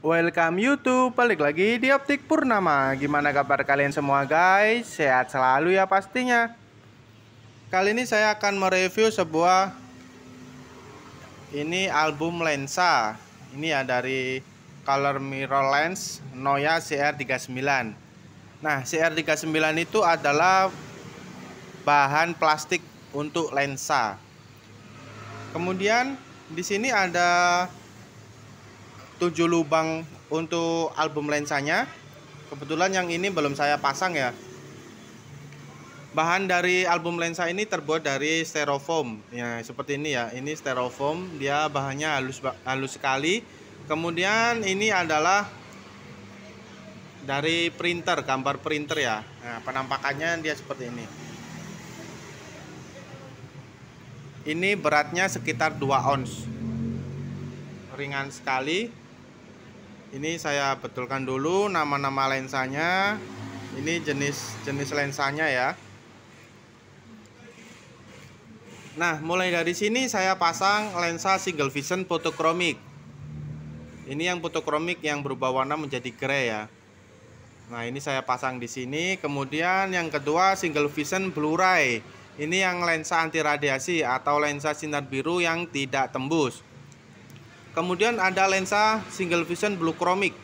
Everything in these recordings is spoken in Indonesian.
Welcome YouTube, balik lagi di Optik Purnama Gimana kabar kalian semua guys? Sehat selalu ya pastinya Kali ini saya akan mereview sebuah Ini album lensa Ini ya dari Color Mirror Lens Noya CR39 Nah CR39 itu adalah Bahan plastik untuk lensa Kemudian di sini ada tujuh lubang untuk album lensanya kebetulan yang ini belum saya pasang ya bahan dari album lensa ini terbuat dari styrofoam ya seperti ini ya ini styrofoam dia bahannya halus halus sekali kemudian ini adalah dari printer gambar printer ya nah penampakannya dia seperti ini ini beratnya sekitar 2 ons ringan sekali ini saya betulkan dulu nama-nama lensanya ini jenis-jenis lensanya ya nah mulai dari sini saya pasang lensa single vision photochromic ini yang photochromic yang berubah warna menjadi grey ya nah ini saya pasang di sini kemudian yang kedua single vision blue ray ini yang lensa anti radiasi atau lensa sinar biru yang tidak tembus Kemudian ada lensa single vision blue chromic.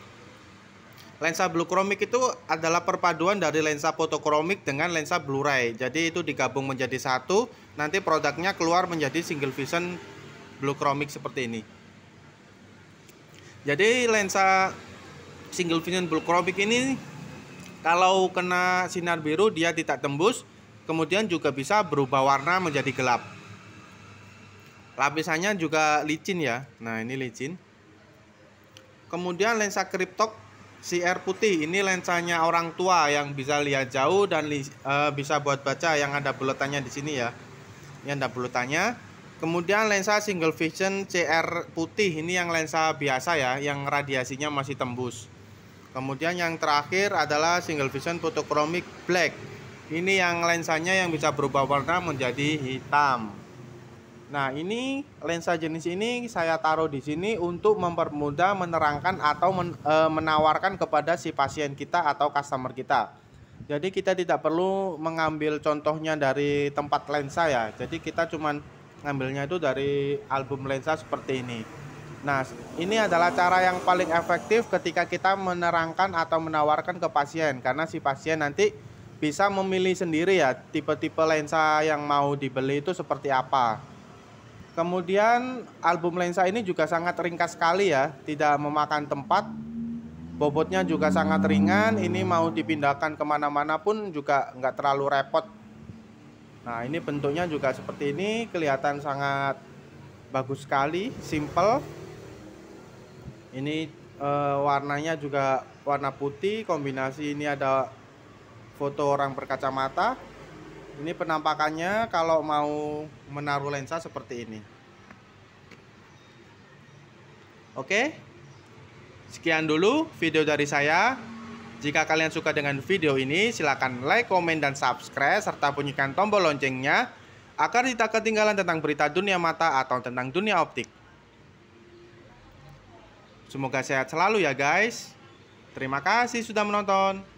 Lensa blue chromic itu adalah perpaduan dari lensa fotokromik dengan lensa blu-ray. Jadi itu digabung menjadi satu, nanti produknya keluar menjadi single vision blue chromic seperti ini. Jadi lensa single vision blue chromic ini kalau kena sinar biru dia tidak tembus, kemudian juga bisa berubah warna menjadi gelap lapisannya juga licin ya nah ini licin kemudian lensa kriptok CR putih ini lensanya orang tua yang bisa lihat jauh dan li, e, bisa buat baca yang ada bulatannya di sini ya ini ada bulatannya. kemudian lensa single vision CR putih ini yang lensa biasa ya yang radiasinya masih tembus kemudian yang terakhir adalah single vision photochromic black ini yang lensanya yang bisa berubah warna menjadi hitam Nah, ini lensa jenis ini saya taruh di sini untuk mempermudah menerangkan atau men, e, menawarkan kepada si pasien kita atau customer kita. Jadi kita tidak perlu mengambil contohnya dari tempat lensa ya. Jadi kita cuman ngambilnya itu dari album lensa seperti ini. Nah, ini adalah cara yang paling efektif ketika kita menerangkan atau menawarkan ke pasien karena si pasien nanti bisa memilih sendiri ya tipe-tipe lensa yang mau dibeli itu seperti apa. Kemudian album lensa ini juga sangat ringkas sekali ya, tidak memakan tempat. Bobotnya juga sangat ringan, ini mau dipindahkan kemana-mana pun juga nggak terlalu repot. Nah ini bentuknya juga seperti ini, kelihatan sangat bagus sekali, simple. Ini e, warnanya juga warna putih, kombinasi ini ada foto orang berkacamata. Ini penampakannya kalau mau menaruh lensa seperti ini. Oke. Sekian dulu video dari saya. Jika kalian suka dengan video ini, silahkan like, komen, dan subscribe, serta bunyikan tombol loncengnya agar tidak ketinggalan tentang berita dunia mata atau tentang dunia optik. Semoga sehat selalu ya guys. Terima kasih sudah menonton.